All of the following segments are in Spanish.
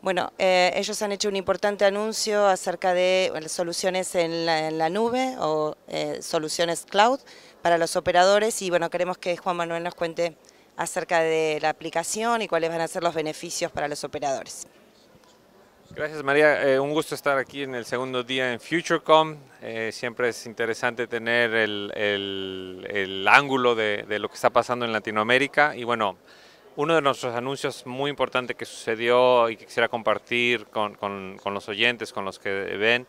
Bueno, eh, ellos han hecho un importante anuncio acerca de soluciones en la, nube o eh, soluciones cloud para los operadores y bueno, queremos que Juan Manuel nos cuente acerca de la aplicación y cuáles van a ser los beneficios para los operadores. Gracias María, eh, un gusto estar aquí en el segundo día en FutureCom. siempre es interesante tener el, ángulo de, de, lo que está pasando en Latinoamérica y bueno, uno de nuestros anuncios muy importante que sucedió y que quisiera compartir con, los oyentes, con los que ven,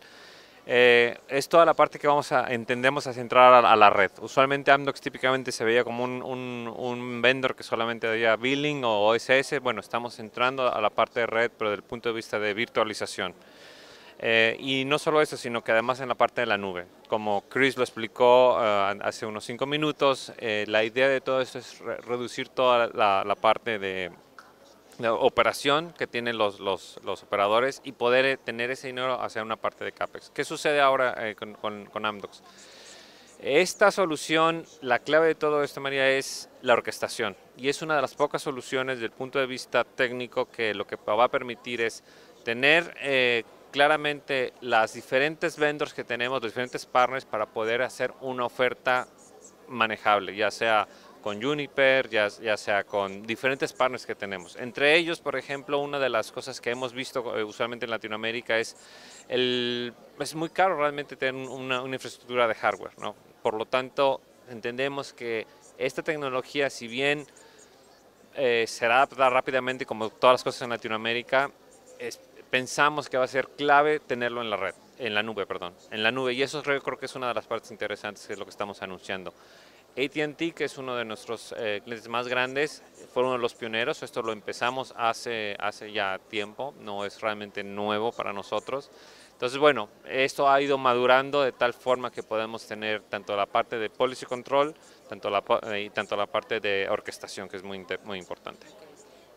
eh, es toda la parte que vamos a entendemos a centrar a, la red. Usualmente Amdocs típicamente se veía como un, vendor que solamente había billing o OSS. Bueno, estamos entrando a la parte de red, pero desde el punto de vista de virtualización. Eh, y no solo eso, sino que además en la parte de la nube. Como Chris lo explicó eh, hace unos cinco minutos, eh, la idea de todo esto es reducir toda la, parte de, operación que tienen los, los, operadores y poder tener ese dinero hacia una parte de CAPEX. ¿Qué sucede ahora con, con, Amdocs? Esta solución, la clave de todo esto, María, es la orquestación. Y es una de las pocas soluciones desde el punto de vista técnico que lo que va a permitir es tener eh, claramente las diferentes vendors que tenemos, los diferentes partners para poder hacer una oferta manejable, ya sea con Juniper, ya, sea con diferentes partners que tenemos. Entre ellos, por ejemplo, una de las cosas que hemos visto eh, usualmente en Latinoamérica es el, es muy caro realmente tener una, infraestructura de hardware. ¿no? Por lo tanto, entendemos que esta tecnología, si bien eh, será adaptada rápidamente como todas las cosas en Latinoamérica, es, pensamos que va a ser clave tenerlo en la red, en la nube, perdón, en la nube. Y eso creo que es una de las partes interesantes que es lo que estamos anunciando. ATT, que es uno de nuestros eh, clientes más grandes, fue uno de los pioneros. Esto lo empezamos hace, hace ya tiempo, no es realmente nuevo para nosotros. Entonces, bueno, esto ha ido madurando de tal forma que podemos tener tanto la parte de policy control tanto la, eh, y tanto la parte de orquestación, que es muy, muy importante.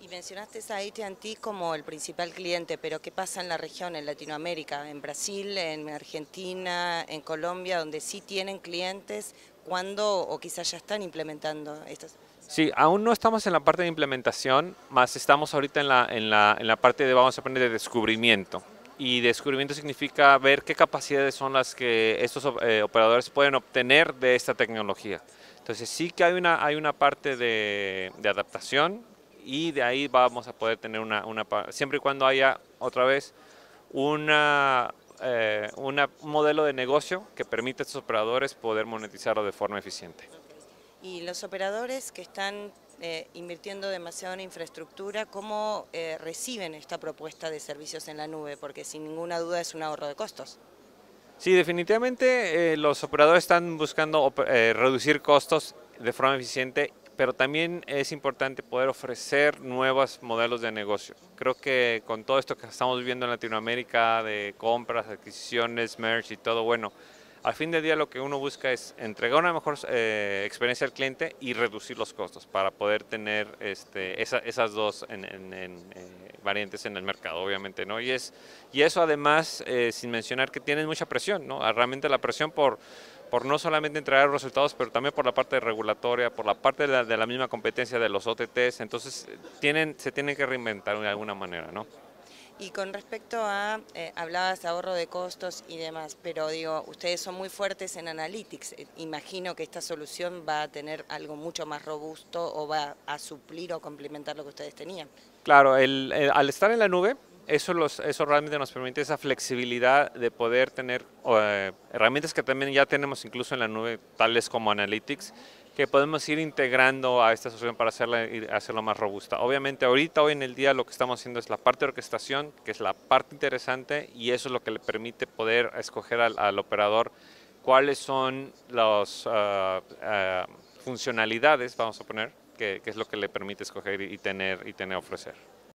Y mencionaste a AT&T como el principal cliente, pero ¿qué pasa en la región, en Latinoamérica, en Brasil, en Argentina, en Colombia, donde sí tienen clientes? ¿Cuándo o quizás ya están implementando estas? Sí, aún no estamos en la parte de implementación, más estamos ahorita en la, parte de, vamos a aprender de descubrimiento. Y descubrimiento significa ver qué capacidades son las que estos eh, operadores pueden obtener de esta tecnología. Entonces sí que hay una, hay una parte de adaptación, y de ahí vamos a poder tener una, siempre y cuando haya otra vez eh, una, un modelo de negocio que permita a estos operadores poder monetizarlo de forma eficiente. Y los operadores que están eh, invirtiendo demasiado en infraestructura, ¿cómo eh, reciben esta propuesta de servicios en la nube? Porque sin ninguna duda es un ahorro de costos. Sí, definitivamente los operadores están buscando reducir costos de forma eficiente pero también es importante poder ofrecer nuevos modelos de negocio. Creo que con todo esto que estamos viviendo en Latinoamérica, de compras, adquisiciones, merch y todo, bueno, al fin de día lo que uno busca es entregar una mejor eh, experiencia al cliente y reducir los costos para poder tener este, esas dos en, eh, variantes en el mercado, obviamente, ¿no? Y, es, y eso además, eh, sin mencionar que tienes mucha presión, ¿no? Ah, realmente la presión por por no solamente entregar resultados, pero también por la parte regulatoria, por la parte de la, misma competencia de los OTTs, entonces tienen, se tienen que reinventar de alguna manera, ¿no? Y con respecto a, eh, hablabas de ahorro de costos y demás, pero digo, ustedes son muy fuertes en analytics. Eh, imagino que esta solución va a tener algo mucho más robusto o va a suplir o complementar lo que ustedes tenían. Claro, el, al estar en la nube, eso, los, eso realmente nos permite esa flexibilidad de poder tener eh, herramientas que también ya tenemos incluso en la nube, tales como Analytics, que podemos ir integrando a esta solución para hacerla, hacerlo más robusta. Obviamente ahorita, hoy en el día, lo que estamos haciendo es la parte de orquestación, que es la parte interesante, y eso es lo que le permite poder escoger al, operador cuáles son las ah, ah, funcionalidades, vamos a poner, que, que, es lo que le permite escoger y tener, y tener ofrecer.